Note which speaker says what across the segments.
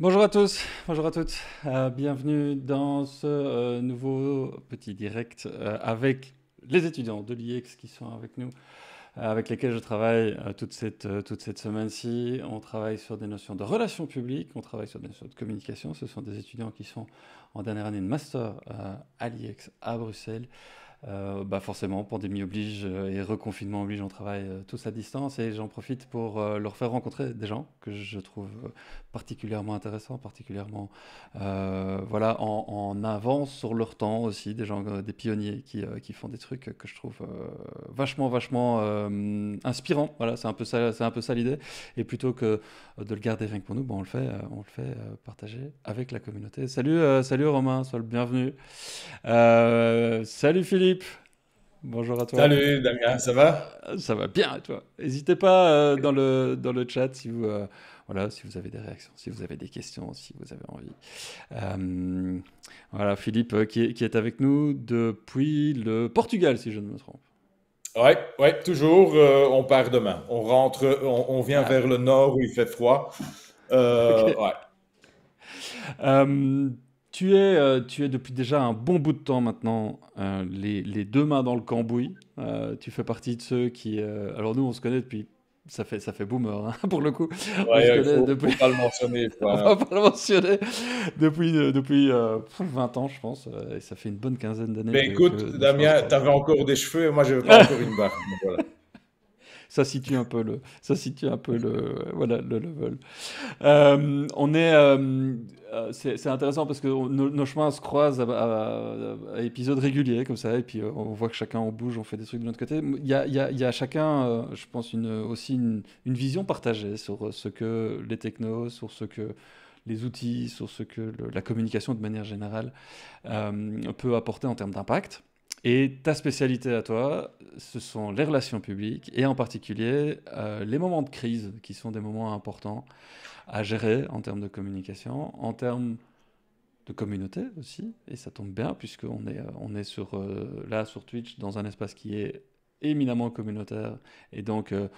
Speaker 1: Bonjour à tous, bonjour à toutes, euh, bienvenue dans ce euh, nouveau petit direct euh, avec les étudiants de l'IEX qui sont avec nous, avec lesquels je travaille toute cette, toute cette semaine-ci. On travaille sur des notions de relations publiques, on travaille sur des notions de communication. Ce sont des étudiants qui sont en dernière année de master à l'IEX à Bruxelles. Euh, bah forcément, pandémie oblige euh, et reconfinement oblige, on travaille euh, tous à distance et j'en profite pour leur faire rencontrer des gens que je trouve particulièrement intéressants, particulièrement voilà, en, avance sur leur temps aussi, des gens, des pionniers qui, qui font des trucs que je trouve vachement, vachement inspirants. Voilà, c'est un peu ça, c'est un peu ça l'idée. Et plutôt que de le garder rien que pour nous, bon, bah, on le fait, on le fait partager avec la communauté. Salut, salut Romain, sois le bienvenu. salut Philippe. Philippe. Bonjour à toi. Salut Damien, ça va Ça va bien et toi N'hésitez pas euh, dans, le, dans le chat si vous, euh, voilà, si vous avez des réactions, si vous avez des questions, si vous avez envie. Euh, voilà, Philippe qui est, qui est, avec nous depuis le Portugal, si je ne me trompe.
Speaker 2: Ouais, ouais toujours. on part demain. On rentre, on, on vient ah. vers le nord où il fait froid. Okay. Tu es, euh, tu es depuis
Speaker 1: déjà un bon bout de temps maintenant euh, les, les, deux mains dans le cambouis. Euh, tu fais partie de ceux qui... alors nous, on se connaît depuis... Ça fait, ça fait boomer, hein, pour le coup. on ne depuis... pas le mentionner. on va pas le mentionner. Depuis, depuis 20 ans, je pense. et ça fait une bonne quinzaine
Speaker 2: d'années. Mais écoute, Damien, tu avais encore des cheveux et moi, j'avais pas encore une barbe. Voilà
Speaker 1: ça situe un peu le, ça situe un peu le, voilà, le level. Euh, on est, euh, euh, c'est intéressant parce que nos, chemins se croisent à, épisodes réguliers comme ça, et puis on voit que chacun on bouge, on fait des trucs de notre côté. Il y a, il y a, chacun, je pense, une, aussi une, vision partagée sur ce que les technos, sur ce que les outils, sur ce que la communication de manière générale peut apporter en termes d'impact. Et ta spécialité à toi, ce sont les relations publiques et en particulier euh, les moments de crise qui sont des moments importants à gérer en termes de communication, en termes de communauté aussi. Et ça tombe bien puisqu'on est, euh, on est euh, là sur Twitch dans un espace qui est éminemment communautaire et donc euh,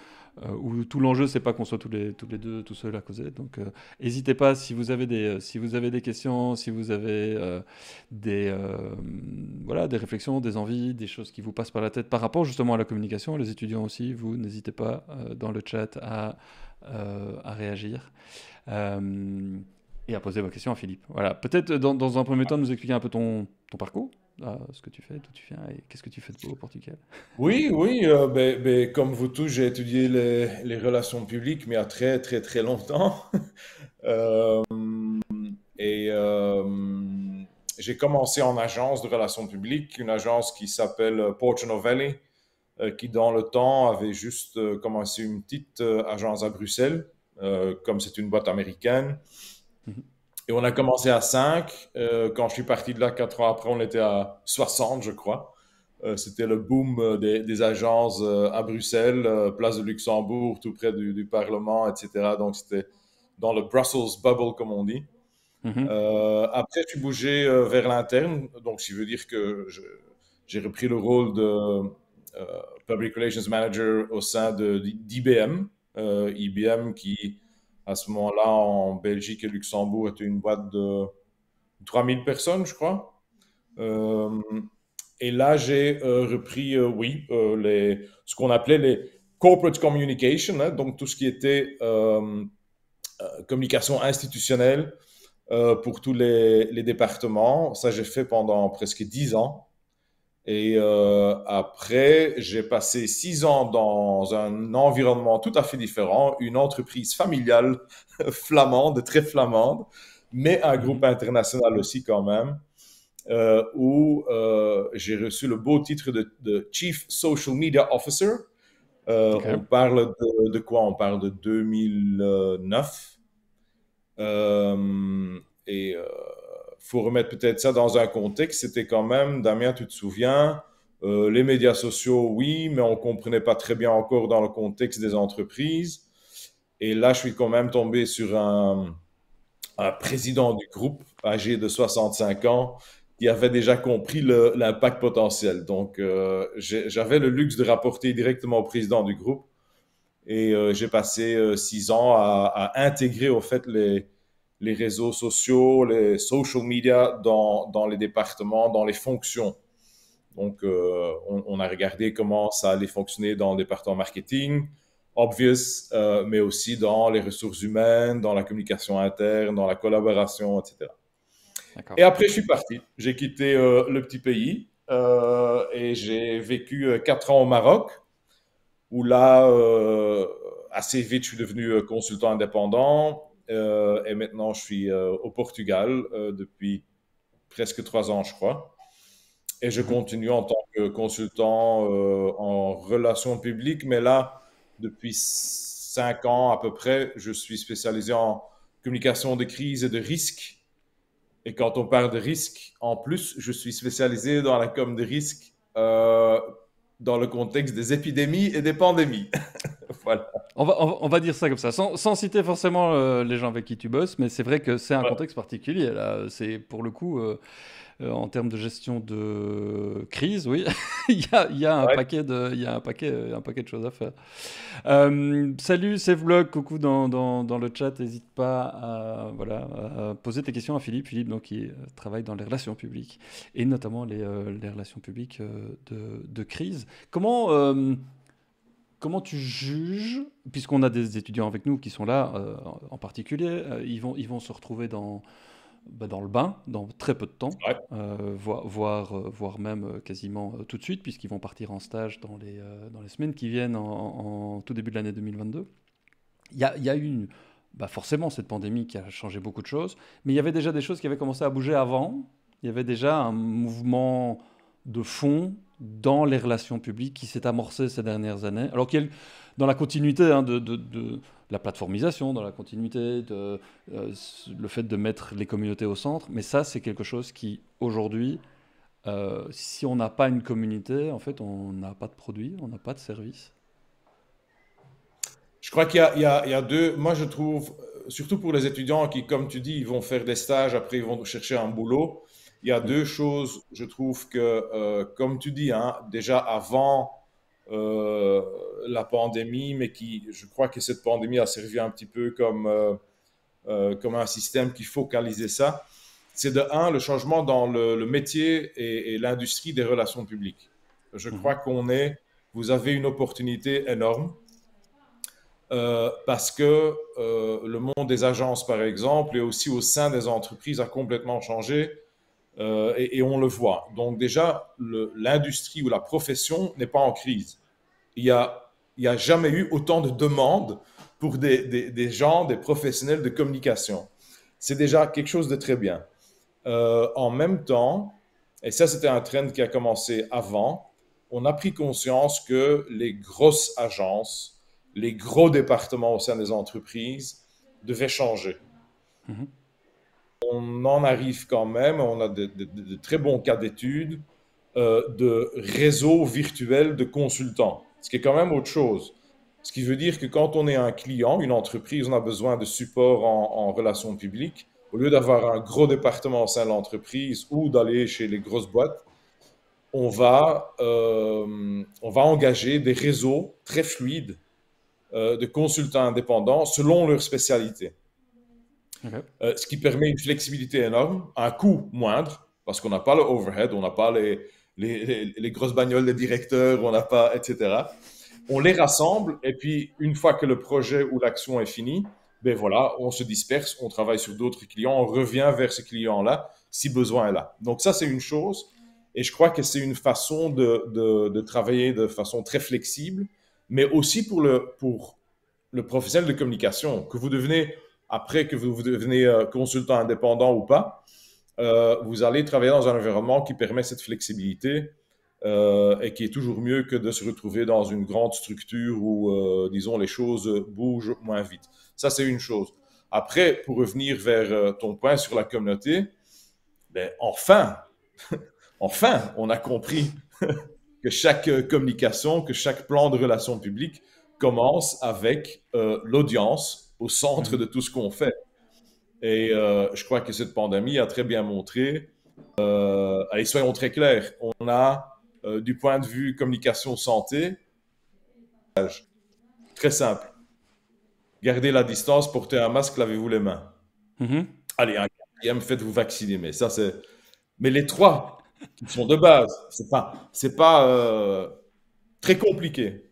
Speaker 1: euh, où tout l'enjeu c'est pas qu'on soit tous les, tous les deux tout seuls à causer donc n'hésitez euh, pas si vous avez des si vous avez des questions si vous avez des voilà des réflexions des envies des choses qui vous passent par la tête par rapport justement à la communication les étudiants aussi vous n'hésitez pas dans le chat à, à réagir et à poser vos questions à Philippe voilà peut-être dans, dans un premier temps nous expliquer un peu ton, ton parcours ah, ce que tu fais, d'où tu viens et qu'est-ce que tu fais de beau au Portugal Oui, oui, euh,
Speaker 2: ben, ben, comme vous tous, j'ai étudié les, relations publiques, mais à très, très, très longtemps. Euh, et euh, j'ai commencé en agence de relations publiques, une agence qui s'appelle Portugal Valley, qui dans le temps avait juste commencé une petite agence à Bruxelles, comme c'est une boîte américaine. Et on a commencé à 5. Euh, quand je suis parti de là, 4 ans après, on était à 60, je crois. Euh, c'était le boom euh, des, agences à Bruxelles, place de Luxembourg, tout près du, Parlement, etc. Donc, c'était dans le Brussels bubble, comme on dit. Mhm. après, je suis bougé vers l'interne. Donc, si veut dire que j'ai repris le rôle de Public Relations Manager au sein d'IBM. IBM qui à ce moment-là, en Belgique et Luxembourg, était une boîte de 3000 personnes, je crois. Euh, et là, j'ai euh, repris, euh, oui, les, ce qu'on appelait les corporate communication, hein, donc tout ce qui était communication institutionnelle pour tous les, les départements. Ça, j'ai fait pendant presque 10 ans. Et euh, après, j'ai passé six ans dans un environnement tout à fait différent, une entreprise familiale flamande, très flamande, mais un mhm. groupe international aussi quand même, euh, où euh, j'ai reçu le beau titre de, Chief Social Media Officer. On parle de, de, quoi On parle de 2009. et faut remettre peut-être ça dans un contexte. C'était quand même, Damien, tu te souviens, euh, les médias sociaux, oui, mais on ne comprenait pas très bien encore dans le contexte des entreprises. Et là, je suis quand même tombé sur un, président du groupe âgé de 65 ans qui avait déjà compris l'impact potentiel. Donc, euh, j'avais le luxe de rapporter directement au président du groupe et euh, j'ai passé six ans à, à, intégrer au fait les, les réseaux sociaux, les social media dans, dans les départements, dans les fonctions. Donc, euh, on, a regardé comment ça allait fonctionner dans le département marketing, obvious, euh, mais aussi dans les ressources humaines, dans la communication interne, dans la collaboration, etc. Et après, je suis parti. J'ai quitté euh, le petit pays et j'ai vécu quatre ans au Maroc, où là, assez vite, je suis devenu consultant indépendant euh, et maintenant, je suis euh, au Portugal euh, depuis presque trois ans, je crois. Et je mhm. continue en tant que consultant en relations publiques, mais là, depuis cinq ans à peu près, je suis spécialisé en communication de crise et de risque. Et quand on parle de risque, en plus, je suis spécialisé dans la com de risque dans le contexte des épidémies et des pandémies. voilà on va, dire ça comme ça, sans, citer forcément euh, les
Speaker 1: gens avec qui tu bosses, mais c'est vrai que c'est un contexte particulier. Là, c'est pour le coup, euh, euh, en termes de gestion de crise, oui, il y a, un paquet de, il y un paquet, un paquet de choses à faire. salut, c'est Vlog, coucou dans, le chat, n'hésite pas à, voilà, poser tes questions à Philippe. Philippe, donc, qui travaille dans les relations publiques et notamment les, relations publiques de, de, crise. Comment comment tu juges, puisqu'on a des étudiants avec nous qui sont là euh, en particulier, euh, ils, vont, ils vont se retrouver dans, bah, dans le bain dans très peu de temps, euh, voire, même quasiment tout de suite, puisqu'ils vont partir en stage dans les, dans les semaines qui viennent en, tout début de l'année 2022. Il y a, y une... Bah forcément, cette pandémie qui a changé beaucoup de choses, mais il y avait déjà des choses qui avaient commencé à bouger avant. Il y avait déjà un mouvement de fond dans les relations publiques qui s'est amorcée ces dernières années. Alors qu'il dans la continuité hein, de, la plateformisation, dans la continuité de euh, le fait de mettre les communautés au centre, mais ça c'est quelque chose qui aujourd'hui, euh, si on n'a pas une communauté, en fait on n'a pas de produit, on n'a pas de service.
Speaker 2: Je crois qu'il y, y, a deux. Moi, je trouve, euh, surtout pour les étudiants qui, comme tu dis, ils vont faire des stages, après ils vont chercher un boulot. Il y a deux choses, je trouve que, euh, comme tu dis, hein, déjà avant euh, la pandémie, mais qui, je crois que cette pandémie a servi un petit peu comme, euh, comme un système qui focalisait ça, c'est de un, le changement dans le, métier et, l'industrie des relations publiques. Je mhm. crois qu'on est, vous avez une opportunité énorme. parce que le monde des agences, par exemple, et aussi au sein des entreprises, a complètement changé. Euh, et, on le voit. Donc déjà, l'industrie ou la profession n'est pas en crise. Il n'y a, a jamais eu autant de demandes pour des, gens, des professionnels de communication. C'est déjà quelque chose de très bien. Euh, en même temps, et ça c'était un trend qui a commencé avant, on a pris conscience que les grosses agences, les gros départements au sein des entreprises devaient changer. Mhm on en arrive quand même, on a de, très bons cas d'études euh, de réseaux virtuels de consultants, ce qui est quand même autre chose. Ce qui veut dire que quand on est un client, une entreprise, on a besoin de support en, relations publiques. Au lieu d'avoir un gros département au sein de l'entreprise ou d'aller chez les grosses boîtes, on va, euh, engager des réseaux très fluides euh, de consultants indépendants selon leur spécialité. Euh, ce qui permet une flexibilité énorme, un coût moindre, parce qu'on n'a pas le overhead, on n'a pas les, les, grosses bagnoles des directeurs, on n'a pas, etc. On les rassemble et puis une fois que le projet ou l'action est fini, ben voilà, on se disperse, on travaille sur d'autres clients, on revient vers ce client là si besoin est là. Donc ça, c'est une chose. Et je crois que c'est une façon de, de, de, travailler de façon très flexible, mais aussi pour le, pour le professionnel de communication, que vous devenez après que vous devenez euh, consultant indépendant ou pas, euh, vous allez travailler dans un environnement qui permet cette flexibilité euh, et qui est toujours mieux que de se retrouver dans une grande structure où, disons, les choses bougent moins vite. Ça, c'est une chose. Après, pour revenir vers ton point sur la communauté, ben, enfin, enfin, on a compris que chaque communication, que chaque plan de relations publiques commence avec l'audience au centre de tout ce qu'on fait. Et euh, je crois que cette pandémie a très bien montré, euh, allez, soyons très clairs, on a euh, du point de vue communication santé, très simple. garder la distance, porter un masque, lavez-vous les mains. Mhm. Allez, un quatrième, faites-vous vacciner. Mais ça, c'est. Mais les trois sont de base. C'est pas, pas très compliqué.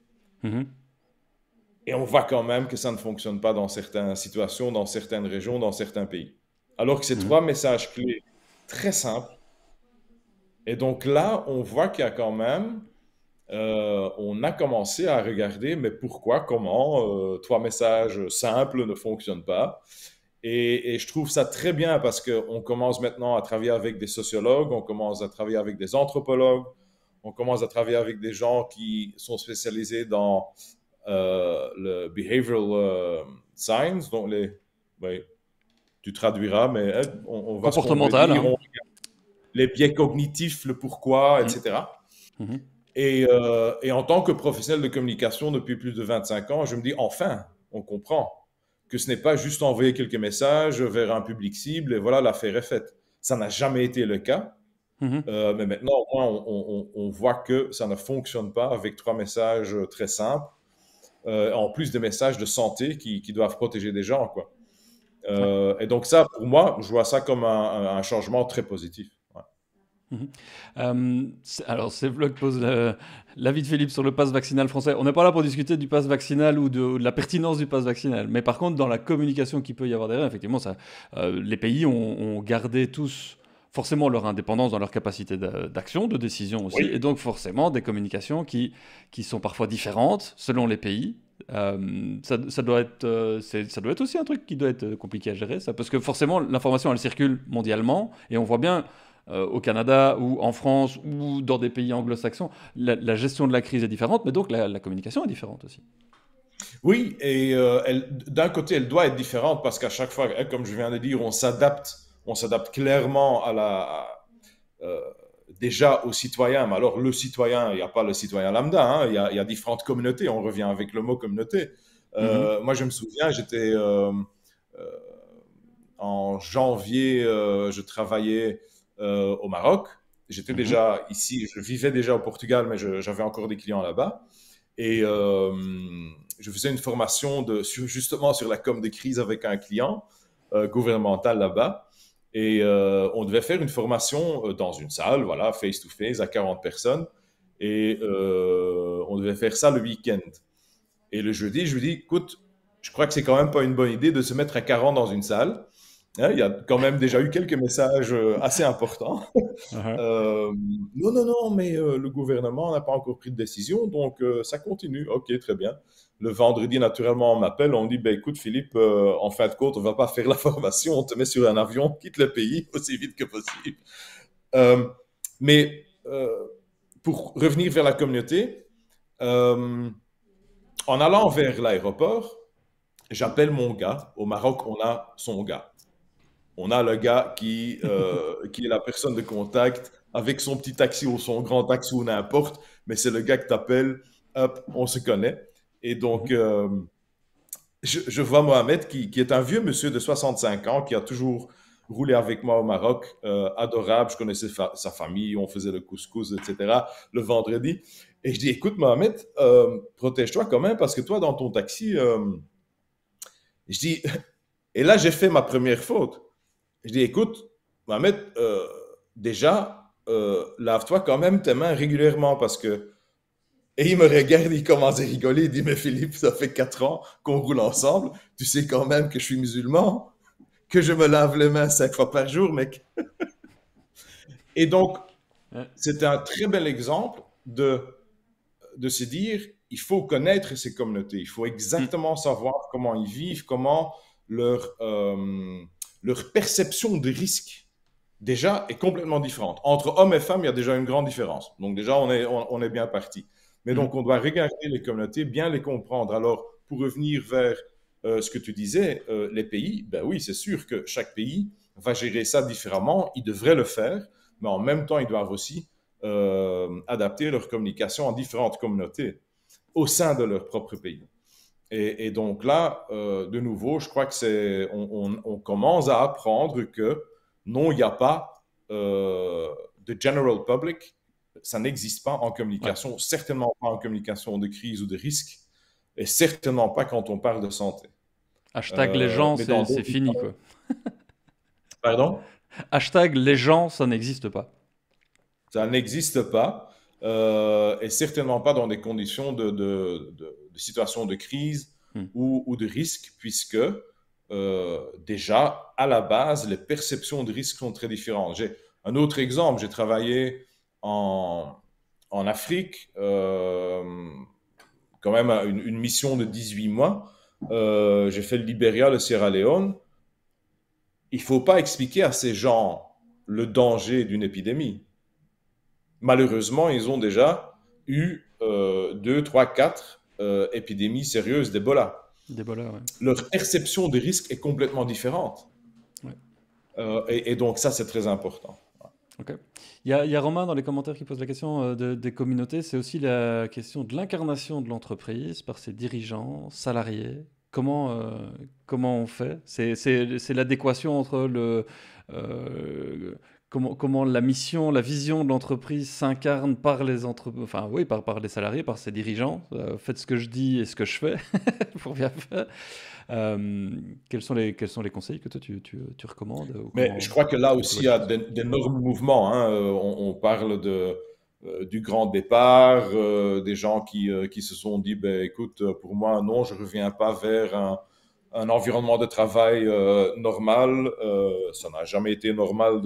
Speaker 2: Mhm. Et on voit quand même que ça ne fonctionne pas dans certaines situations, dans certaines régions, dans certains pays. Alors que ces mhm. trois messages clés très simples. Et donc là, on voit qu'il y a quand même, euh, on a commencé à regarder, mais pourquoi, comment, euh, trois messages simples ne fonctionnent pas. Et, et, je trouve ça très bien parce qu'on commence maintenant à travailler avec des sociologues, on commence à travailler avec des anthropologues, on commence à travailler avec des gens qui sont spécialisés dans euh, le behavioral euh, science, donc les. Ben, tu traduiras, mais euh, on, va. Comportemental. Hein. les biais cognitifs, le pourquoi, etc. Mm-hmm. Et, mm-hmm. et, en tant que professionnel de communication depuis plus de 25 ans, je me dis enfin, on comprend que ce n'est pas juste envoyer quelques messages vers un public cible et voilà, l'affaire est faite. Ça n'a jamais été le cas. Mm-hmm. mais maintenant, au moins, on voit que ça ne fonctionne pas avec trois messages très simples euh, en plus des messages de santé qui, doivent protéger des gens. Quoi. Euh, et donc ça, pour moi, je vois ça comme un, changement très positif. Mhm.
Speaker 1: Euh, alors, c'est pose posent l'avis de Philippe sur le passe vaccinal français. On n'est pas là pour discuter du pass vaccinal ou de, la pertinence du pass vaccinal. Mais par contre, dans la communication qu'il peut y avoir derrière, effectivement, ça, les pays ont, ont, gardé tous forcément leur indépendance dans leur capacité d'action, de décision aussi, et donc forcément des communications qui, qui sont parfois différentes selon les pays. Euh, ça, doit être, euh, ça doit être aussi un truc qui doit être compliqué à gérer, ça, parce que forcément l'information elle circule mondialement, et on voit bien euh, au Canada ou en France ou dans des pays anglo-saxons, la, gestion de la crise est différente, mais donc la, la communication est différente aussi.
Speaker 2: Oui, et d'un côté, elle doit être différente parce qu'à chaque fois, hein, comme je viens de dire, on s'adapte on s'adapte clairement à la, euh, déjà aux citoyens. Mais alors, le citoyen, il n'y a pas le citoyen lambda, hein. il, y, a, différentes communautés. On revient avec le mot communauté. Euh, mhm. Moi, je me souviens, j'étais euh, en janvier, je travaillais au Maroc. J'étais mhm. déjà ici, je vivais déjà au Portugal, mais j'avais encore des clients là-bas. Et je faisais une formation de, justement sur la com des crises avec un client gouvernemental là-bas. Et euh, on devait faire une formation euh, dans une salle, voilà, face-to-face, à 40 personnes. Et euh, on devait faire ça le week-end. Et le jeudi, je lui dis, écoute, je crois que c'est quand même pas une bonne idée de se mettre à 40 dans une salle. Hein, il y a quand même déjà eu quelques messages assez importants. Uh-huh. non, non, non, mais le gouvernement n'a pas encore pris de décision, donc ça continue. Ok, très bien le vendredi, naturellement, on m'appelle, on dit, "Bah écoute, Philippe, euh, en fin de compte, on va pas faire la formation, on te met sur un avion, quitte le pays aussi vite que possible. Euh, mais euh, pour revenir vers la communauté, en allant vers l'aéroport, j'appelle mon gars. Au Maroc, on a son gars. On a le gars qui, qui est la personne de contact avec son petit taxi ou son grand taxi ou n'importe, mais c'est le gars que tu appelles, hop, on se connaît. Et donc, mhm. euh, je, vois Mohamed qui, est un vieux monsieur de 65 ans qui a toujours roulé avec moi au Maroc, euh, adorable. Je connaissais sa famille, on faisait le couscous, etc. le vendredi. Et je dis Écoute, Mohamed, euh, protège-toi quand même parce que toi, dans ton taxi, je dis Et là, j'ai fait ma première faute. Je dis Écoute, Mohamed, déjà, lave-toi quand même tes mains régulièrement parce que et il me regarde, il commence à rigoler, il dit, mais Philippe, ça fait quatre ans qu'on roule ensemble, tu sais quand même que je suis musulman, que je me lave les mains cinq fois par jour, mec. Et donc, c'était un très bel exemple de, de se dire, il faut connaître ces communautés, il faut exactement mm. savoir comment ils vivent, comment leur, euh, leur perception des risques déjà est complètement différente. Entre hommes et femmes, il y a déjà une grande différence. Donc déjà, on est, on est bien parti. Mais donc, mm. on doit regarder les communautés, bien les comprendre. Alors, pour revenir vers euh, ce que tu disais, euh, les pays, ben oui, c'est sûr que chaque pays va gérer ça différemment. Ils devraient le faire, mais en même temps, ils doivent aussi euh, adapter leur communication en différentes communautés au sein de leur propre pays. Et, donc là, de nouveau, je crois que c'est, on, commence à apprendre que non, il n'y a pas de general public, ça n'existe pas en communication, certainement pas en communication de crise ou de risque, et certainement pas quand on parle de santé. Hashtag euh, les gens, c'est fini, quoi. Pardon Hashtag les gens, ça n'existe pas. Ça n'existe pas, euh, et certainement pas dans des conditions de, situation de crise hmm. ou, de risque, puisque euh, déjà, à la base, les perceptions de risque sont très différentes. J'ai un autre exemple, j'ai travaillé en, Afrique, euh, quand même une, mission de 18 mois. Euh, j'ai fait le Liberia, le Sierra Leone. Il ne faut pas expliquer à ces gens le danger d'une épidémie. Malheureusement, ils ont déjà eu 2, 3, 4 épidémies sérieuses d'Ebola. Leur perception des risques est complètement différente. Euh, et, donc ça, c'est très important. Ok. Il y, a,
Speaker 1: Romain dans les commentaires qui pose la question euh, des communautés. C'est aussi la question de l'incarnation de l'entreprise par ses dirigeants, salariés. Comment, euh, comment on fait C'est l'adéquation entre le, euh, comment, comment la mission, la vision de l'entreprise s'incarne par les enfin oui, par, par les salariés, par ses dirigeants. faites ce que je dis et ce que je fais pour bien faire. Euh, quels, sont les, quels sont les conseils que toi tu, recommandes Mais Je crois
Speaker 2: que là aussi, il y a d'énormes mouvements. Hein. Euh, on, on, parle euh, du grand départ, des gens qui, se sont dit, ben, écoute, pour moi, non, je ne reviens pas vers un, environnement de travail normal. ça n'a jamais été normal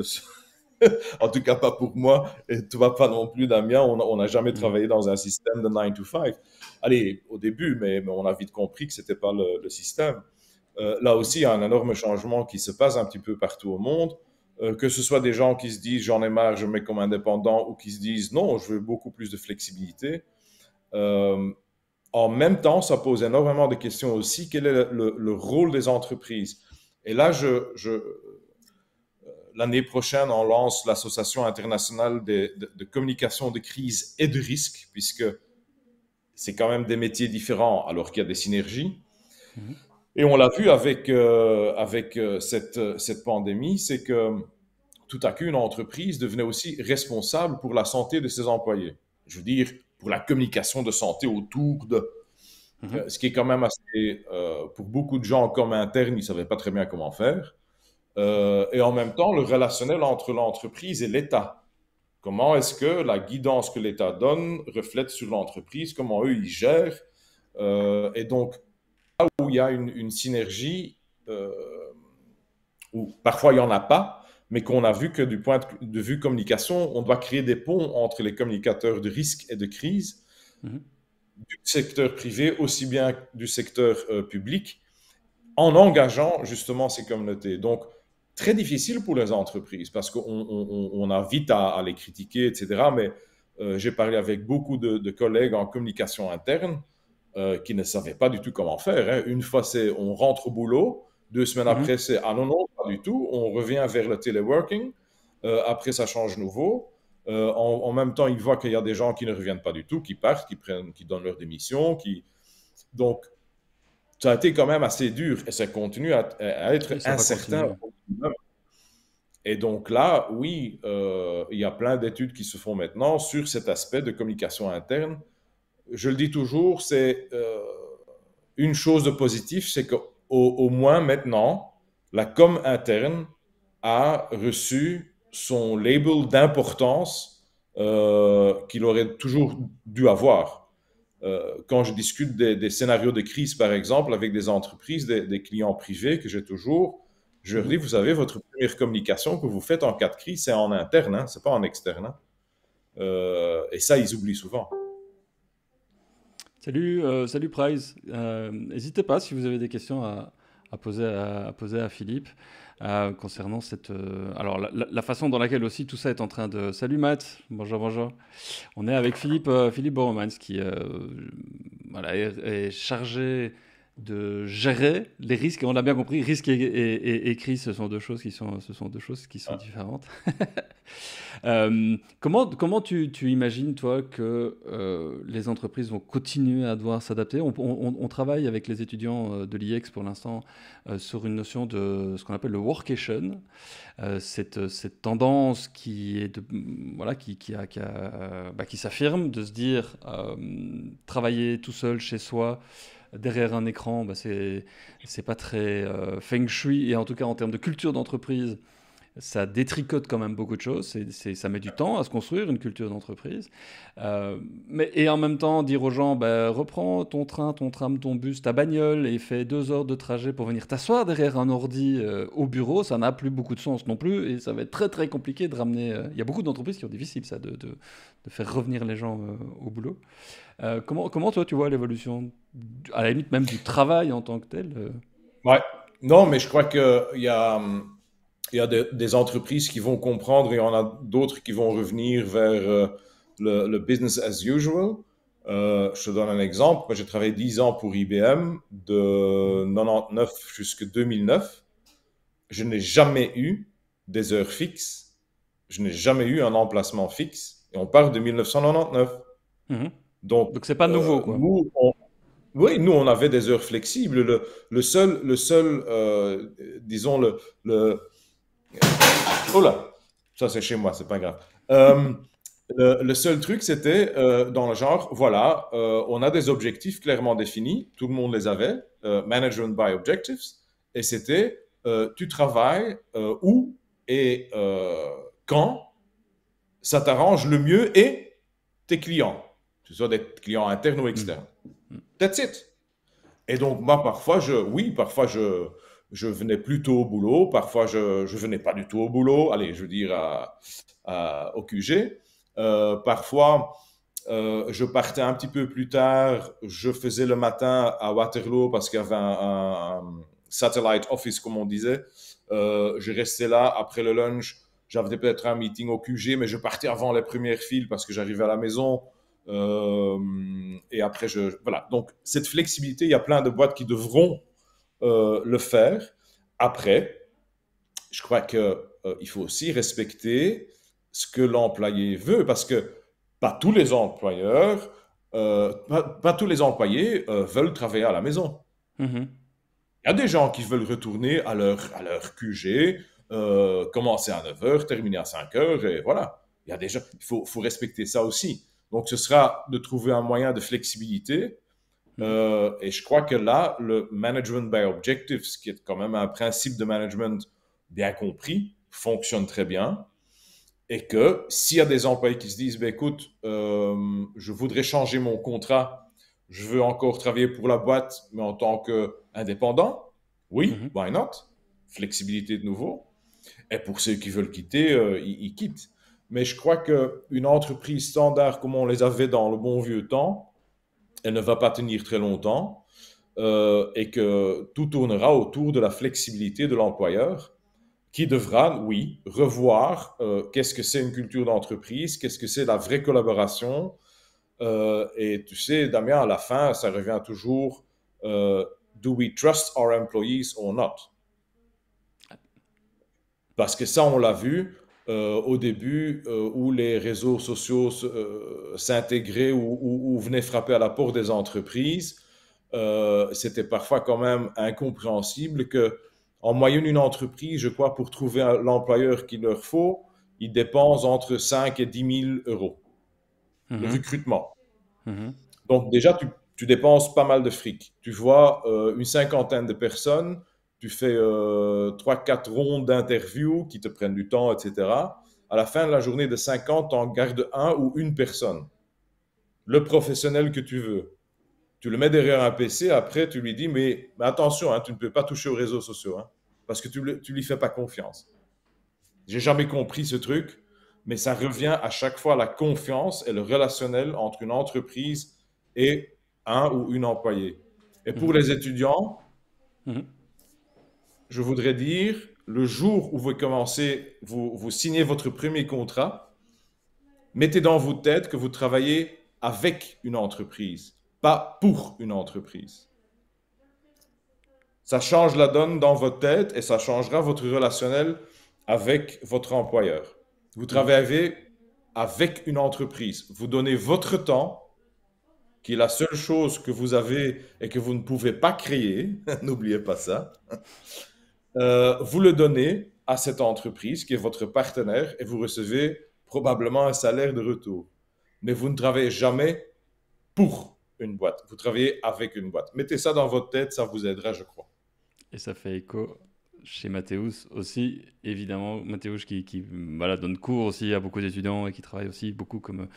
Speaker 2: en tout cas pas pour moi, et toi pas non plus, Damien. On n'a jamais mmh. travaillé dans un système de 9 to 5 allez, au début, mais, on a vite compris que ce n'était pas le, système. Euh, là aussi, il y a un énorme changement qui se passe un petit peu partout au monde. Euh, que ce soit des gens qui se disent j'en ai marre, je mets comme indépendant, ou qui se disent non, je veux beaucoup plus de flexibilité. Euh, en même temps, ça pose énormément de questions aussi. Quel est le, rôle des entreprises Et là, je, l'année prochaine, on lance l'Association internationale de, de, communication de crise et de risque, puisque c'est quand même des métiers différents alors qu'il y a des synergies. Mhm. Et on l'a vu avec, euh, avec euh, cette, euh, cette pandémie, c'est que tout à coup, une entreprise devenait aussi responsable pour la santé de ses employés. Je veux dire, pour la communication de santé autour de... Mhm. ce qui est quand même assez, pour beaucoup de gens comme internes, ils ne savaient pas très bien comment faire. et en même temps, le relationnel entre l'entreprise et l'État. Comment est-ce que la guidance que l'État donne reflète sur l'entreprise, comment eux, ils gèrent. Euh, et donc, là où il y a une, synergie, euh, où parfois il n'y en a pas, mais qu'on a vu que du point de vue communication, on doit créer des ponts entre les communicateurs de risque et de crise, mhm. du secteur privé aussi bien du secteur euh, public, en engageant justement ces communautés. Donc, très difficile pour les entreprises parce qu'on a vite à, les critiquer, etc. Mais euh, j'ai parlé avec beaucoup de, collègues en communication interne euh, qui ne savaient pas du tout comment faire. Hein. Une fois, c'est on rentre au boulot. Deux semaines mm-hmm. après, c'est ah non, non, pas du tout. On revient vers le téléworking. Euh, après, ça change nouveau. En, même temps, ils voient qu'il y a des gens qui ne reviennent pas du tout, qui partent, qui, prennent, qui donnent leur démission. Qui... Donc, ça a été quand même assez dur et ça continue à, être incertain. Et donc là, oui, euh, il y a plein d'études qui se font maintenant sur cet aspect de communication interne. Je le dis toujours, c'est euh, une chose de positif, c'est qu'au au moins maintenant, la com interne a reçu son label d'importance euh, qu'il aurait toujours dû avoir. Euh, quand je discute des, scénarios de crise, par exemple, avec des entreprises, des, clients privés que j'ai toujours, je leur mhm. dis, vous savez, votre première communication que vous faites en cas de crise, c'est en interne, ce hein, c'est pas en externe. Hein. Euh, et ça, ils oublient souvent.
Speaker 1: Salut, euh, salut Price. N'hésitez pas si vous avez des questions à poser à Philippe. Euh, concernant cette. Euh, alors, la, façon dans laquelle aussi tout ça est en train de. Salut Matt, bonjour, bonjour. On est avec Philippe, euh, Philippe Boromans qui voilà, est, chargé de gérer les risques. On l'a bien compris, risque et, et, crise, ce sont deux choses qui sont, ce sont, deux choses qui sont ah. différentes. Euh, comment comment tu, imagines, toi, que euh, les entreprises vont continuer à devoir s'adapter on, travaille avec les étudiants euh, de l'IEX pour l'instant sur une notion de ce qu'on appelle le workation, cette, cette, tendance qui est de, voilà, qui, qui, bah, qui s'affirme, de se dire travailler tout seul chez soi, derrière un écran, bah, c'est pas très euh, feng shui, et en tout cas en termes de culture d'entreprise, ça détricote quand même beaucoup de choses. ça met du temps à se construire une culture d'entreprise. Euh, mais, et en même temps, dire aux gens, bah, reprends ton train, ton tram, ton bus, ta bagnole et fais deux heures de trajet pour venir t'asseoir derrière un ordi euh, au bureau, ça n'a plus beaucoup de sens non plus. Et ça va être très très compliqué de ramener. Euh, il y a beaucoup d'entreprises qui ont difficile ça, de, de, faire revenir les gens au boulot. comment, comment toi tu vois l'évolution,
Speaker 2: à la limite même du travail en tant que tel Ouais. Non, mais je crois qu'il y a. Hum, il y a des entreprises qui vont comprendre et il y en a d'autres qui vont revenir vers euh, le, business as usual. Euh, je te donne un exemple. Moi, j'ai travaillé 10 ans pour IBM de 99 jusqu'à 2009. Je n'ai jamais eu des heures fixes. Je n'ai jamais eu un emplacement fixe. Et on part de 1999. Mhm. Donc, ce c'est pas nouveau. Euh, oui, nous, on avait des heures flexibles. Le, seul, le seul disons, le, le Oh là, ça c'est chez moi, c'est pas grave. Euh, le, seul truc, c'était euh, dans le genre, voilà, euh, on a des objectifs clairement définis, tout le monde les avait, management by objectives, et c'était tu travailles où et quand ça t'arrange le mieux et tes clients, que ce soit des clients internes ou externes. Mm. That's it. Et donc, moi, parfois, je, oui, parfois, je, je venais plutôt au boulot, parfois je ne venais pas du tout au boulot, allez, je veux dire au QG. Euh, parfois, euh, je partais un petit peu plus tard, je faisais le matin à Waterloo parce qu'il y avait un, satellite office, comme on disait. Euh, je restais là après le lunch, j'avais peut-être un meeting au QG, mais je partais avant les premières files parce que j'arrivais à la maison. et après, je, voilà. Donc, cette flexibilité, il y a plein de boîtes qui devront euh, le faire. Après, je crois qu'il euh, il faut aussi respecter ce que l'employé veut, parce que pas tous les employeurs, euh, pas, tous les employés veulent travailler à la maison. Mm-hmm. Il y a des gens qui veulent retourner à leur, à leur QG, commencer à 9h, terminer à 5h, et voilà. Il y a faut, faut respecter ça aussi. Donc, ce sera de trouver un moyen de flexibilité euh, et je crois que là, le management by objective, ce qui est quand même un principe de management bien compris, fonctionne très bien. Et que s'il y a des employés qui se disent, bah, écoute, euh, je voudrais changer mon contrat, je veux encore travailler pour la boîte, mais en tant qu'indépendant, oui, mhm. why not Flexibilité de nouveau. Et pour ceux qui veulent quitter, euh, ils, ils quittent. Mais je crois qu'une entreprise standard comme on les avait dans le bon vieux temps, elle ne va pas tenir très longtemps euh, et que tout tournera autour de la flexibilité de l'employeur qui devra, oui, revoir euh, qu'est-ce que c'est une culture d'entreprise, qu'est-ce que c'est la vraie collaboration. Euh, et tu sais, Damien, à la fin, ça revient toujours, do we trust our employees or not? Parce que ça, on l'a vu, euh, au début euh, où les réseaux sociaux euh, s'intégraient ou, venaient frapper à la porte des entreprises, c'était parfois quand même incompréhensible que, en moyenne, une entreprise, je crois, pour trouver l'employeur qu'il leur faut, ils dépensent entre 5 et 10 000 euros de mhm. recrutement. Mhm. Donc déjà, tu, dépenses pas mal de fric. Tu vois une cinquantaine de personnes tu fais euh, trois, quatre rondes d'interviews qui te prennent du temps, etc. À la fin de la journée de 50, tu en gardes un ou une personne, le professionnel que tu veux. Tu le mets derrière un PC, après tu lui dis, mais, attention, hein, tu ne peux pas toucher aux réseaux sociaux, hein, parce que tu ne lui fais pas confiance. J'ai jamais compris ce truc, mais ça revient à chaque fois à la confiance et le relationnel entre une entreprise et un ou une employée. Et pour mhm. les étudiants, mhm je voudrais dire, le jour où vous commencez, vous, signez votre premier contrat, mettez dans vos têtes que vous travaillez avec une entreprise, pas pour une entreprise. Ça change la donne dans votre tête et ça changera votre relationnel avec votre employeur. Vous travaillez avec une entreprise. Vous donnez votre temps, qui est la seule chose que vous avez et que vous ne pouvez pas créer. N'oubliez pas ça. Euh, vous le donnez à cette entreprise qui est votre partenaire et vous recevez probablement un salaire de retour. Mais vous ne travaillez jamais pour une boîte, vous travaillez avec une boîte. Mettez ça dans votre tête, ça vous aidera, je crois.
Speaker 1: Et ça fait écho chez Mathéus aussi, évidemment, Mathéus qui, voilà, donne cours aussi à beaucoup d'étudiants et qui travaille aussi beaucoup comme,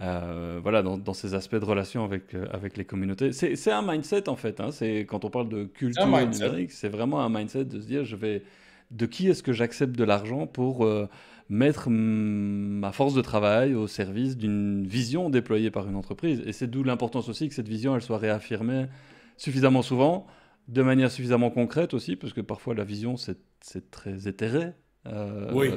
Speaker 1: euh, voilà, dans, dans, ces aspects de relation avec, euh, avec les communautés. C'est un mindset en fait, hein, quand on parle de culture numérique, c'est vraiment un mindset de se dire je vais, de qui est-ce que j'accepte de l'argent pour euh, mettre ma force de travail au service d'une vision déployée par une entreprise. Et c'est d'où l'importance aussi que cette vision elle soit réaffirmée suffisamment souvent de manière suffisamment concrète aussi, parce que parfois la vision, c'est très éthéré. Euh, oui.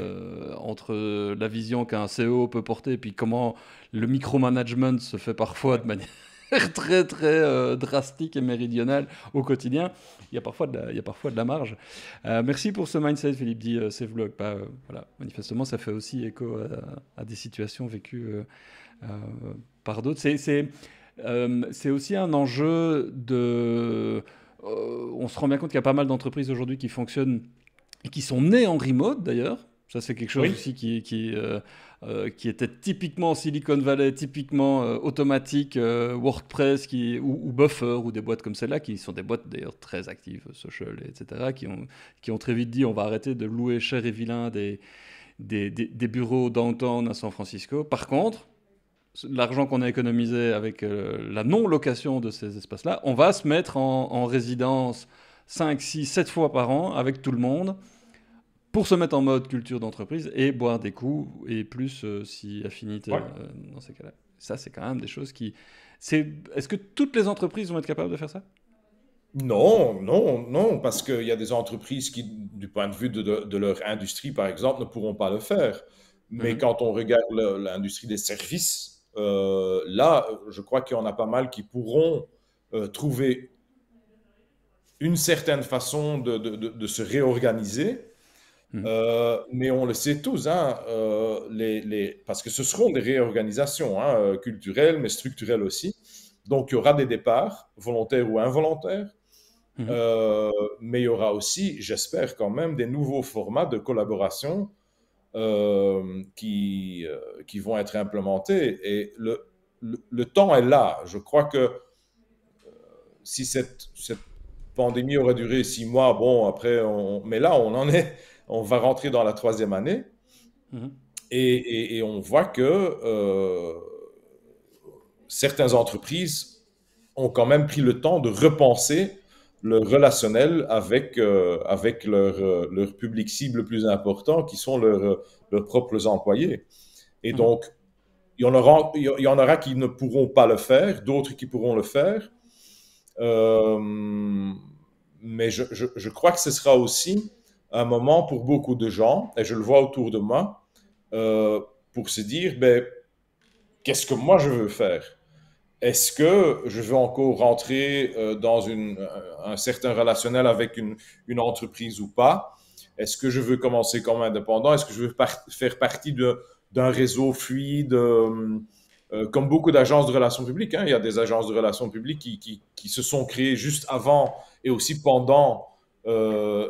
Speaker 1: entre la vision qu'un CEO peut porter et puis comment le micromanagement se fait parfois de manière très très euh, drastique et méridionale au quotidien, il y a parfois de la, il y a parfois de la marge. Euh, merci pour ce mindset, Philippe dit ces vlogs. Bah, voilà, manifestement, ça fait aussi écho à, à des situations vécues par d'autres. C'est aussi un enjeu de euh, on se rend bien compte qu'il y a pas mal d'entreprises aujourd'hui qui fonctionnent et qui sont nées en remote d'ailleurs. Ça, c'est quelque chose aussi euh, euh, qui, était typiquement Silicon Valley, typiquement automatique, WordPress ou, Buffer, ou des boîtes comme celle-là, qui sont des boîtes d'ailleurs très actives, social, etc., qui ont, très vite dit on va arrêter de louer cher et vilain des, des bureaux downtown à San Francisco. Par contre, l'argent qu'on a économisé avec euh, la non-location de ces espaces-là, on va se mettre en, résidence 5, 6, 7 fois par an avec tout le monde pour se mettre en mode culture d'entreprise et boire des coups et plus euh, si affinité euh, dans ces cas-là. Ça, c'est quand même des choses qui. Est-ce que toutes les entreprises vont être capables de faire ça
Speaker 2: non, non, non, parce qu'il y a des entreprises qui, du point de vue de, leur industrie, par exemple, ne pourront pas le faire. Mais mhm. quand on regarde l'industrie des services, euh, là, je crois qu'il y en a pas mal qui pourront euh, trouver une certaine façon de, se réorganiser. Hmm. Euh, mais on le sait tous, hein, parce que ce seront des réorganisations hein, culturelles, mais structurelles aussi. Donc il y aura des départs, volontaires ou involontaires. Hmm. mais il y aura aussi, j'espère quand même, des nouveaux formats de collaboration euh, qui, euh, qui vont être implémentées. Et le, le, temps est là. Je crois que euh, si cette, cette, pandémie aurait duré six mois, bon, après, on, mais là, on en est, on va rentrer dans la troisième année. Mm-hmm. et, et, et, on voit que certaines entreprises ont quand même pris le temps de repenser le relationnel avec, euh, avec leur, euh, leur, public cible plus important, qui sont leurs euh, propres employés. Et mhm. donc, il y, en aura, il y en aura qui ne pourront pas le faire, d'autres qui pourront le faire. mais je, je, crois que ce sera aussi un moment pour beaucoup de gens, et je le vois autour de moi, pour se dire, ben, qu'est-ce que moi je veux faire est-ce que je veux encore rentrer euh, dans euh, un certain relationnel avec une, entreprise ou pas? Est-ce que je veux commencer comme indépendant? Est-ce que je veux faire partie d'un réseau fluide? Euh, comme beaucoup d'agences de relations publiques, hein? il y a des agences de relations publiques qui, se sont créées juste avant et aussi pendant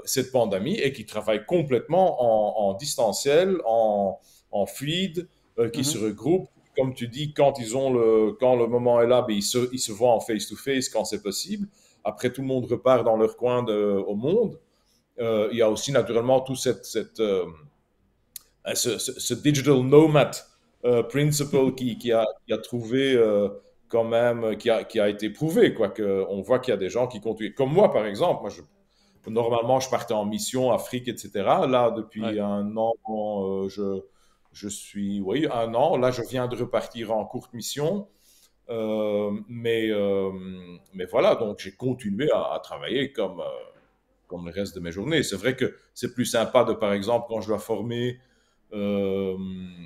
Speaker 2: cette pandémie et qui travaillent complètement en, distanciel, en, fluide, qui mhm. se regroupent, comme tu dis, quand, ils ont le, quand le moment est là, ben, ils, se, ils se voient en face-to-face quand c'est possible. Après, tout le monde repart dans leur coin de, au monde. Euh, il y a aussi naturellement tout cette, euh, ce, digital nomad euh, principle qui, qui, a, trouvé quand même, qui a, qui a été prouvé. Quoi, on voit qu'il y a des gens qui continuent. Comme moi, par exemple, moi, je, normalement, je partais en mission Afrique, etc. Là, depuis un an, je je suis, oui, un an. Là, je viens de repartir en courte mission. Euh, mais, euh, mais voilà, donc j'ai continué à, travailler comme, euh, comme le reste de mes journées. C'est vrai que c'est plus sympa de, par exemple, quand je dois former des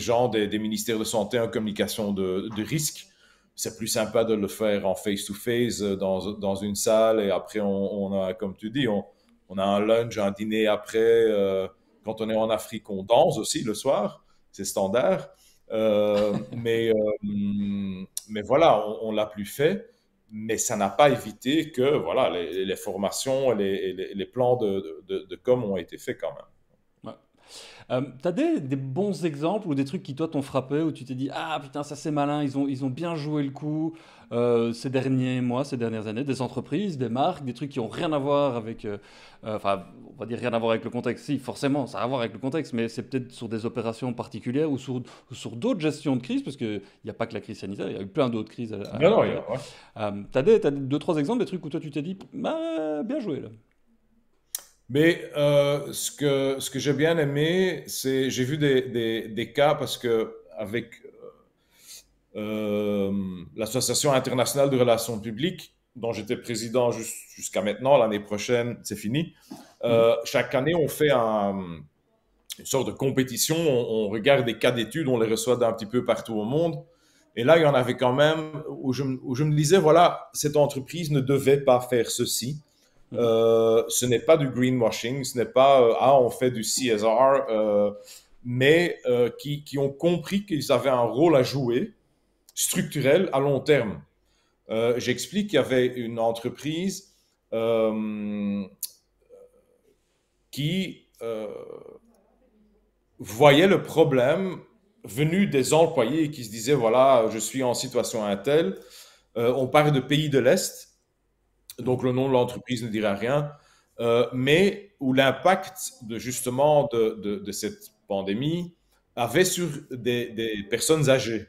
Speaker 2: gens des, ministères de santé en communication de, risque. C'est plus sympa de le faire en face-to-face dans, dans, une salle et après, on, on, a, comme tu dis, on, on, a un lunch, un dîner après quand on est en Afrique, on danse aussi le soir, c'est standard. Euh, euh, mais, voilà, on, l'a plus fait. Mais ça n'a pas évité que voilà, les, formations et les, plans de, de com ont été faits quand même.
Speaker 1: Euh, t'as des, bons exemples ou des trucs qui, toi, t'ont frappé, où tu t'es dit Ah putain, ça c'est malin, ils ont, ils ont bien joué le coup euh, ces derniers mois, ces dernières années, des entreprises, des marques, des trucs qui ont rien à voir avec. Euh, enfin, on va dire rien à voir avec le contexte. Si, forcément, ça a à voir avec le contexte, mais c'est peut-être sur des opérations particulières ou sur, d'autres gestions de crise, parce qu'il n'y a pas que la crise sanitaire, il y a eu plein d'autres crises. À, à, T'as deux, trois exemples des trucs où toi, tu t'es dit bah, Bien joué là.
Speaker 2: Mais euh, ce que, ce que j'ai bien aimé, c'est j'ai vu des, des, cas parce que avec euh, euh, l'Association internationale de relations publiques, dont j'étais président jusqu'à maintenant, l'année prochaine, c'est fini. Mm. chaque année, on fait une sorte de compétition, on, regarde des cas d'études, on les reçoit d'un petit peu partout au monde. Et là, il y en avait quand même où je, où je me disais, voilà, cette entreprise ne devait pas faire ceci euh, ce n'est pas du greenwashing, ce n'est pas euh, ah on fait du CSR, euh, mais qui, qui, ont compris qu'ils avaient un rôle à jouer structurel à long terme. J'explique qu'il y avait une entreprise qui voyait le problème venu des employés qui se disaient voilà je suis en situation à telle. on parle de pays de l'est donc, le nom de l'entreprise ne dira rien. Euh, mais où l'impact de, justement de, cette pandémie avait sur des, personnes âgées.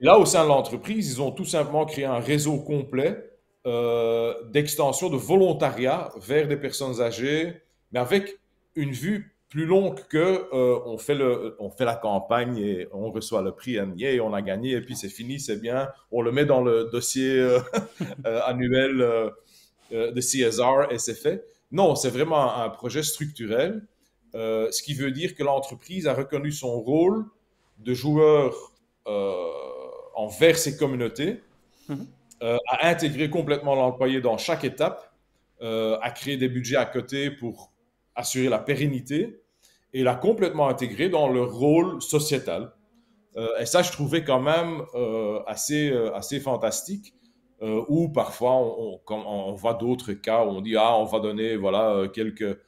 Speaker 2: Là, au sein de l'entreprise, ils ont tout simplement créé un réseau complet euh, d'extension de volontariat vers des personnes âgées, mais avec une vue plus longue que euh, on, fait le, on fait la campagne et on reçoit le prix et hein, on a gagné et puis c'est fini, c'est bien. On le met dans le dossier euh, euh, annuel de CSR et c'est fait. Non, c'est vraiment un projet structurel, ce qui veut dire que l'entreprise a reconnu son rôle de joueur envers ses communautés, mhm. a intégré complètement l'employé dans chaque étape, a créé des budgets à côté pour assurer la pérennité et la complètement intégrer dans leur rôle sociétal. Euh, et ça, je trouvais quand même euh, assez, euh, assez fantastique. où parfois, on, on, voit d'autres cas où on dit Ah, on va donner voilà, quelques,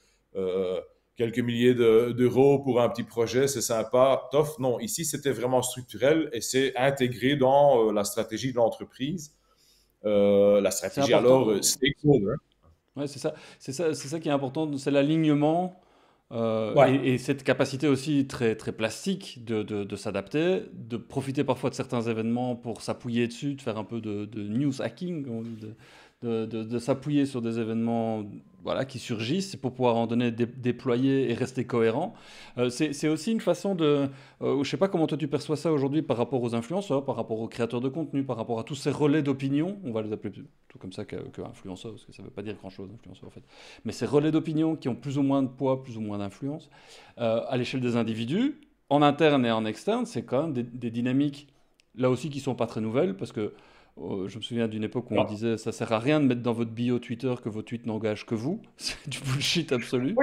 Speaker 2: quelques milliers d'euros pour un petit projet, c'est sympa, tof. Non, ici, c'était vraiment structurel et c'est intégré dans la stratégie de l'entreprise. la stratégie alors stakeholder c'est ça, c'est ça, qui est important,
Speaker 1: c'est l'alignement euh, et, cette capacité aussi très très plastique de, s'adapter, de profiter parfois de certains événements pour s'appuyer dessus, de faire un peu de news hacking de, s'appuyer sur des événements voilà, qui surgissent pour pouvoir en donner déployer et rester cohérent. Euh, c'est aussi une façon de... Euh, je sais pas comment toi tu perçois ça aujourd'hui par rapport aux influenceurs, par rapport aux créateurs de contenu, par rapport à tous ces relais d'opinion, on va les appeler tout comme ça qu'influenceurs parce que ça ne veut pas dire grand-chose, influenceurs en fait, mais ces relais d'opinion qui ont plus ou moins de poids, plus ou moins d'influence, euh, à l'échelle des individus, en interne et en externe, c'est quand même des, des, dynamiques, là aussi, qui ne sont pas très nouvelles, parce que Oh, je me souviens d'une époque où on disait ça sert à rien de mettre dans votre bio Twitter que vos tweets n'engagent que vous. C'est du bullshit absolu.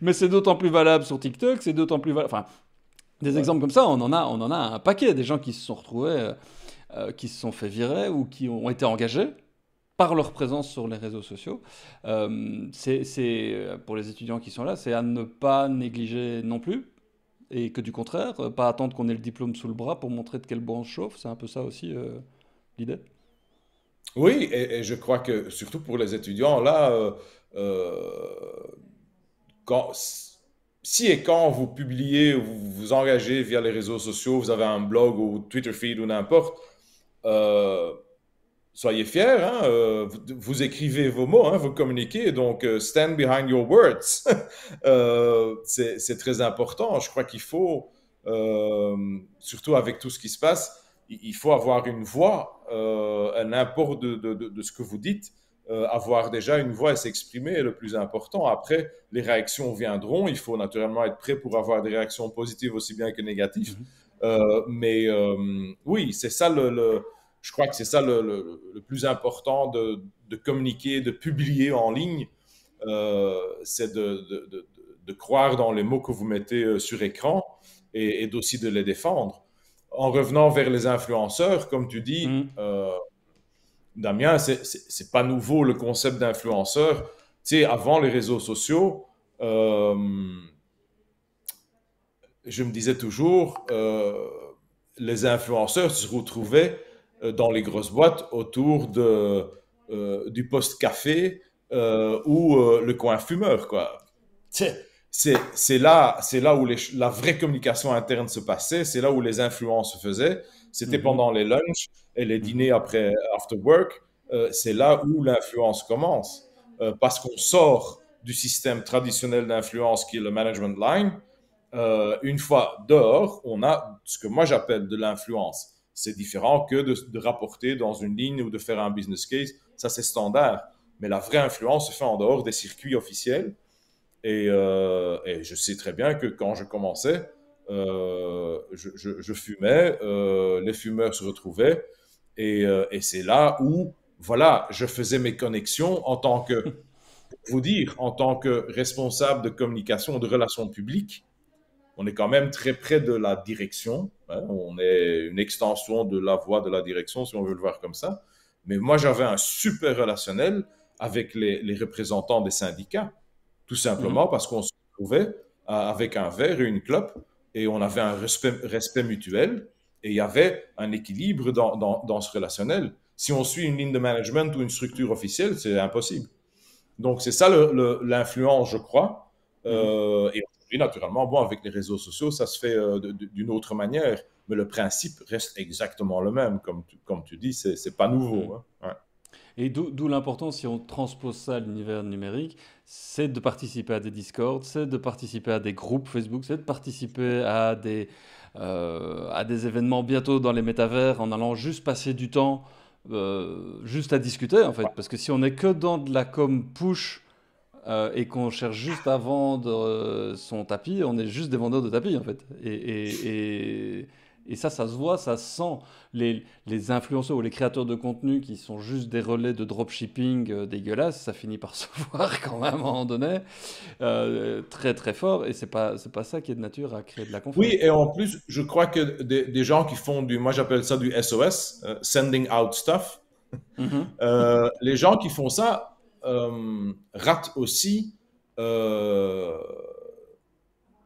Speaker 1: Mais c'est d'autant plus valable sur TikTok, c'est d'autant plus valable. Enfin, des exemples comme ça, on en a, on en a un paquet. Des gens qui se sont retrouvés, euh, euh, qui se sont fait virer ou qui ont été engagés par leur présence sur les réseaux sociaux. Euh, c'est pour les étudiants qui sont là, c'est à ne pas négliger non plus et que du contraire, euh, pas attendre qu'on ait le diplôme sous le bras pour montrer de quelle branche chauffe, c'est un peu ça aussi euh,
Speaker 2: l'idée. Oui, et, je crois que surtout pour les étudiants, là, euh, si et quand vous publiez, vous vous engagez via les réseaux sociaux, vous avez un blog ou Twitter feed ou n'importe, soyez fiers, hein, euh, vous, écrivez vos mots, hein, vous communiquez, donc euh, stand behind your words. Euh, c'est très important. Je crois qu'il faut, surtout avec tout ce qui se passe, il, faut avoir une voix, un import de, ce que vous dites, avoir déjà une voix et s'exprimer est le plus important. Après, les réactions viendront. Il faut naturellement être prêt pour avoir des réactions positives aussi bien que négatives. Mm-hmm. mais oui, c'est ça le, le je crois que c'est ça le, plus important de, communiquer, de publier en ligne, euh, c'est de, croire dans les mots que vous mettez euh, sur écran et, et aussi de les défendre. En revenant vers les influenceurs, comme tu dis, Damien, mm. euh, Damien, c'est pas nouveau le concept d'influenceur. Tu sais, avant les réseaux sociaux, euh, je me disais toujours, les influenceurs se retrouvaient euh, dans les grosses boîtes autour de, euh, du poste café euh, ou le coin fumeur, quoi. C'est là, là où la vraie communication interne se passait, c'est là où les influences se faisaient. C'était mhm. pendant les lunchs et les mhm. dîners après after work. c'est là où l'influence commence. parce qu'on sort du système traditionnel d'influence qui est le management line. une fois dehors, on a ce que moi j'appelle de l'influence c'est différent que de, rapporter dans une ligne ou de faire un business case. Ça, c'est standard. Mais la vraie influence se fait en dehors des circuits officiels. Et, euh, je sais très bien que quand je commençais, euh, je, fumais, euh, les fumeurs se retrouvaient. Et, c'est là où, voilà, je faisais mes connexions en tant que, pour vous dire, en tant que responsable de communication, de relations publiques on est quand même très près de la direction. Hein. on est une extension de la voie de la direction, si on veut le voir comme ça. Mais moi, j'avais un super relationnel avec les, représentants des syndicats, tout simplement mhm. parce qu'on se trouvait euh, avec un verre et une clope et on avait un respect, respect mutuel et il y avait un équilibre dans, dans, ce relationnel. Si on suit une ligne de management ou une structure officielle, c'est impossible. Donc, c'est ça l'influence, je crois. Euh, mhm. Et naturellement, bon, avec les réseaux sociaux, ça se fait euh, d'une autre manière, mais le principe reste exactement le même. Comme tu, comme tu dis, c'est pas nouveau. Mm. Hein.
Speaker 1: Et d'où l'importance, si on transpose ça à l'univers numérique, c'est de participer à des discords, c'est de participer à des groupes Facebook, c'est de participer à des, euh, à des événements bientôt dans les métavers en allant juste passer du temps euh, juste à discuter en fait. Parce que si on n'est que dans de la com push, euh, et qu'on cherche juste à vendre euh, son tapis, on est juste des vendeurs de tapis en fait. Et, et, et, ça, ça se voit, ça se sent. Les, les, influenceurs ou les créateurs de contenu qui sont juste des relais de dropshipping dégueulasse. dégueulasses, ça finit par se voir quand même à un moment donné euh, très très fort. Et c'est pas c'est pas ça qui est de
Speaker 2: nature à créer de la confiance. Oui, et en plus, je crois que des, des gens qui font du, moi j'appelle ça du SOS, sending out stuff. Mm-hmm. les gens qui font ça euh, rate aussi euh,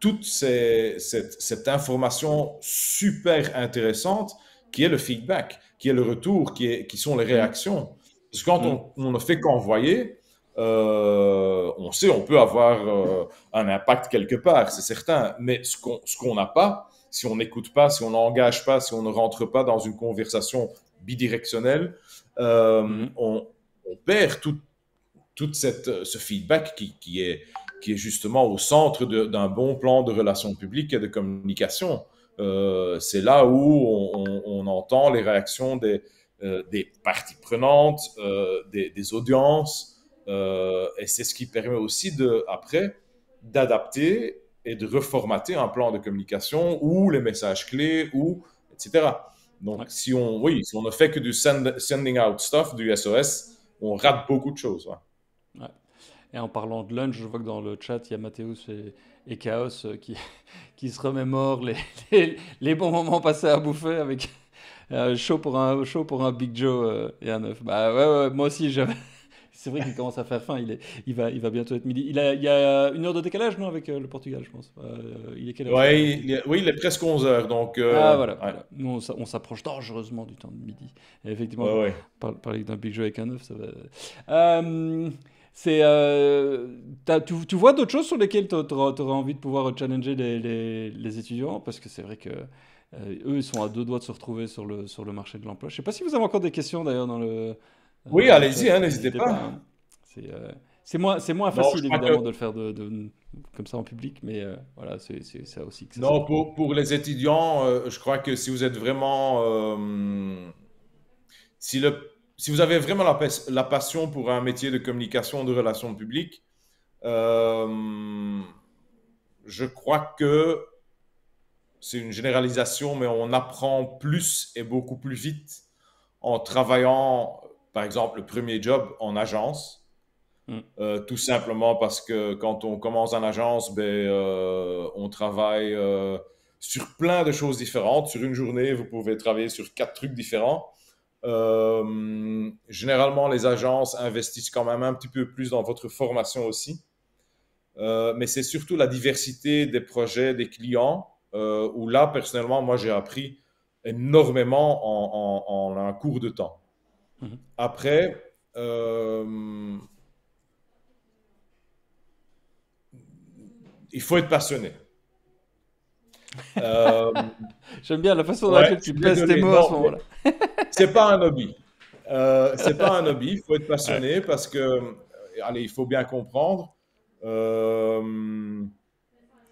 Speaker 2: toute cette, information super intéressante qui est le feedback, qui est le retour, qui, est, qui sont les mm. réactions. Parce que quand mm. on, ne fait qu'envoyer, euh, on sait, on peut avoir euh, un impact quelque part, c'est certain, mais ce qu'on n'a pas, si on n'écoute pas, si on n'engage pas, si on ne rentre pas dans une conversation bidirectionnelle, mm. on, on, perd tout, tout euh, ce feedback qui, est, qui est justement au centre d'un bon plan de relations publiques et de communication. Euh, c'est là où on, entend les réactions des, euh, des parties prenantes, des, audiences, et c'est ce qui permet aussi de, après d'adapter et de reformater un plan de communication ou les messages clés ou etc. Donc si on oui si on ne fait que du sending out stuff du SOS, on rate beaucoup de choses. Hein.
Speaker 1: Et en parlant de lunch, je vois que dans le chat, il y a Mathéus et, Chaos euh, qui, qui se remémorent les, les, bons moments passés à bouffer avec euh, chaud, pour un, chaud pour un Big Joe euh, et un œuf. Bah ouais, ouais moi aussi, C'est vrai qu'il commence à faire faim, il, est, il, va, il va bientôt être midi. Il, a, il y a une heure de décalage, non, avec le Portugal, je pense. il est quelle heure Oui, il est presque 11 heures, donc... ah, voilà, Nous, on s'approche dangereusement du temps de midi. effectivement, parler d'un big Joe avec un œuf, ça va... C'est, euh, tu, tu, vois d'autres choses sur lesquelles tu aurais envie de pouvoir challenger les, les, les étudiants Parce que c'est vrai que euh, eux, ils sont à deux doigts de se retrouver sur le, sur le marché de l'emploi. Je ne sais pas si vous avez encore des questions d'ailleurs dans le. Euh, oui, allez-y, hein, n'hésitez pas. pas hein. C'est, c'est moins, c'est facile évidemment de le faire de, comme ça en public, mais voilà, c'est, ça aussi. non,
Speaker 2: pour, pour, les étudiants, je crois que si vous êtes vraiment. si le si vous avez vraiment la, la, passion pour un métier de communication, de relations publiques, euh, je crois que c'est une généralisation, mais on apprend plus et beaucoup plus vite en travaillant, par exemple, le premier job en agence. Mm. Euh, tout simplement parce que quand on commence en agence, ben, euh, on travaille sur plein de choses différentes. Sur une journée, vous pouvez travailler sur quatre trucs différents. Euh, généralement, les agences investissent quand même un petit peu plus dans votre formation aussi. Euh, mais c'est surtout la diversité des projets, des clients, euh, où là, personnellement, moi, j'ai appris énormément en, un cours de temps. Mhm. Après, il faut être passionné. J'aime bien la façon dont tu places tes mots à ce moment-là c'est pas un hobby. Euh, c'est pas un hobby. Il faut être passionné parce que, euh, allez, il faut bien comprendre. Euh,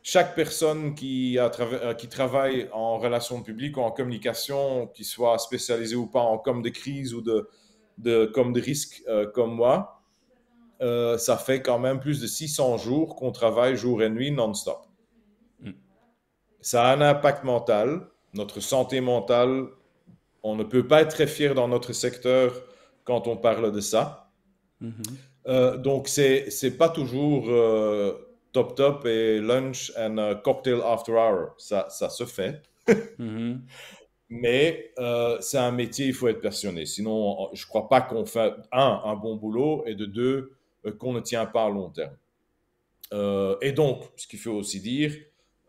Speaker 2: chaque personne qui, a euh, qui travaille en relations publiques ou en communication, qui soit spécialisé ou pas en com de crise ou de, de com de risque comme moi, ça fait quand même plus de 600 jours qu'on travaille jour et nuit non-stop. Mm. Ça a un impact mental. Notre santé mentale on ne peut pas être très fier dans notre secteur quand on parle de ça. Mhm. Euh, donc, c'est n'est pas toujours euh, top top et lunch and cocktail after hour. Ça, ça se fait. Mhm. Mais euh, c'est un métier, il faut être passionné. Sinon, je ne crois pas qu'on fait, un, un bon boulot, et de deux, qu'on ne tient pas à long terme. et donc, ce qu'il faut aussi dire,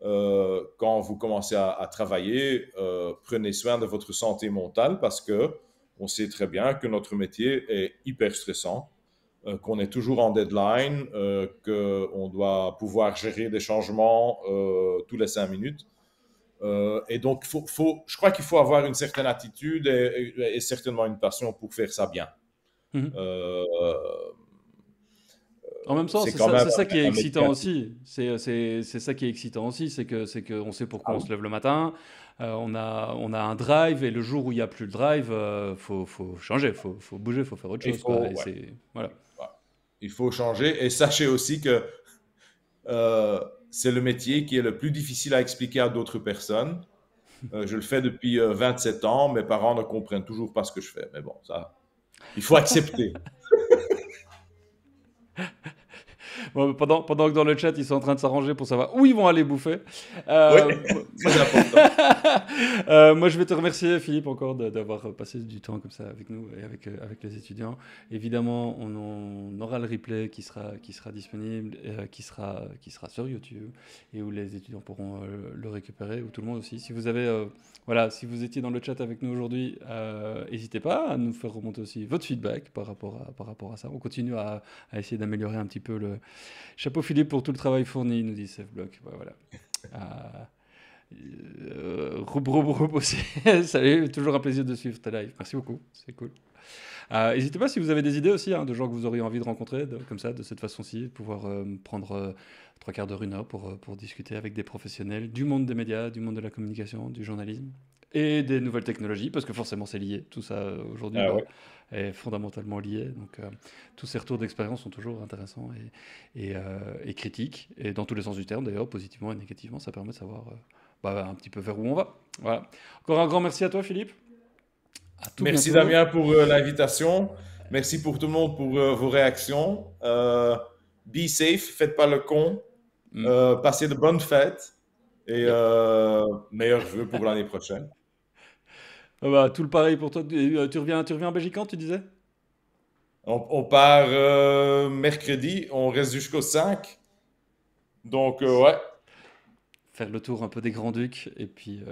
Speaker 2: euh, quand vous commencez à, travailler, euh, prenez soin de votre santé mentale parce que on sait très bien que notre métier est hyper stressant, euh, qu'on est toujours en deadline, qu'on doit pouvoir gérer des changements tous les cinq minutes. et donc, faut, faut, je crois qu'il faut avoir une certaine attitude et, certainement une passion pour faire ça bien. Mmh.
Speaker 1: En même temps, c'est ça, qui est excitant aussi. C'est ça qui est excitant aussi, c'est que c'est que on sait pourquoi ah on se lève le matin. Euh, on, a, on a un drive et le jour où il y a plus le drive,
Speaker 2: euh, faut, changer, faut, faut bouger, faut faire autre chose. Il faut changer et sachez aussi que euh, c'est le métier qui est le plus difficile à expliquer à d'autres personnes. je le fais depuis 27 ans, mes parents ne comprennent toujours pas ce que je fais, mais bon, ça, il faut accepter.
Speaker 1: pendant, pendant que dans le chat, ils sont en train de s'arranger pour savoir où ils vont aller bouffer. Euh, hein. euh, moi, je vais te remercier, Philippe, encore d'avoir passé du temps comme ça avec nous et avec, euh, avec les étudiants. Évidemment, on, aura le replay qui sera, qui sera disponible, qui, sera, qui sera sur YouTube et où les étudiants pourront le récupérer, ou tout le monde aussi. Si vous avez voilà, si vous étiez dans le chat avec nous aujourd'hui, euh, n'hésitez pas à nous faire remonter aussi votre feedback par rapport à, par rapport à ça. On continue à, essayer d'améliorer un petit peu le. Chapeau Philippe pour tout le travail fourni, nous dit SafeBlock. Ouais, voilà. Euh, roub, roub, roub aussi. Salut, toujours un plaisir de suivre ta live. Merci beaucoup, c'est cool. Euh, n'hésitez pas si vous avez des idées aussi hein, de gens que vous auriez envie de rencontrer, comme ça, de cette façon-ci, pouvoir euh, prendre euh, trois quarts d'heure, une heure pour, discuter avec des professionnels du monde des médias, du monde de la communication, du journalisme et des nouvelles technologies, parce que forcément c'est lié, tout ça aujourd'hui ah bah, est fondamentalement lié. Donc tous ces retours d'expérience sont toujours intéressants et, critiques, et dans tous les sens du terme d'ailleurs, positivement et négativement, ça permet de savoir
Speaker 2: bah, un petit peu vers où on va. Voilà. Encore un grand merci à toi Philippe.
Speaker 1: Merci Damien
Speaker 2: pour euh, l'invitation. Merci pour tout le monde pour euh, vos réactions. Euh, be safe, faites pas le con. Mm. passez de bonnes fêtes et meilleurs vœux pour l'année prochaine. Ah bah, tout le pareil pour toi. Tu, reviens, en Belgique quand tu disais on, on, part mercredi, on reste jusqu'au 5. Donc, ouais. Faire le tour
Speaker 1: un peu des Grands-Ducs et puis.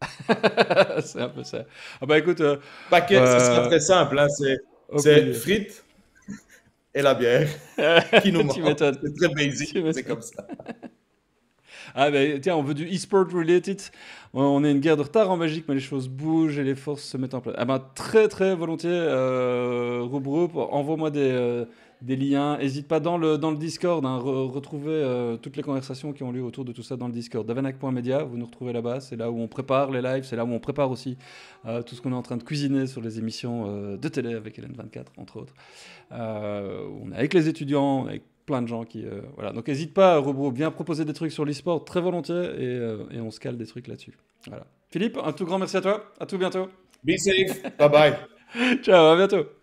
Speaker 1: c'est un peu ça. Ah bah écoute. Euh,
Speaker 2: Paquet, bah, ce sera euh, très simple. Hein, c'est une frites et la bière qui nous manque. c'est très basic. C'est comme ça. Ah ben bah, tiens, on
Speaker 1: veut du e-sport related. On est une guerre de retard en magique, mais les choses bougent et les forces se mettent en place. Ah ben très très volontiers, euh, Roub envoie-moi des, euh, des liens. N'hésite pas dans le, dans le Discord, hein. retrouver euh, toutes les conversations qui ont lieu autour de tout ça dans le Discord. davanac.media, vous nous retrouvez là-bas, c'est là où on prépare les lives, c'est là où on prépare aussi euh, tout ce qu'on est en train de cuisiner sur les émissions euh, de télé avec Hélène24, entre autres. on est avec les étudiants, on est avec plein de gens qui... voilà, donc n'hésite pas, Robo, bien proposer des trucs sur l'e-sport, très volontiers, et, et on se cale des trucs là-dessus. Voilà. Philippe, un tout grand merci à toi, à tout bientôt. Be safe,
Speaker 2: bye bye. Ciao, à bientôt.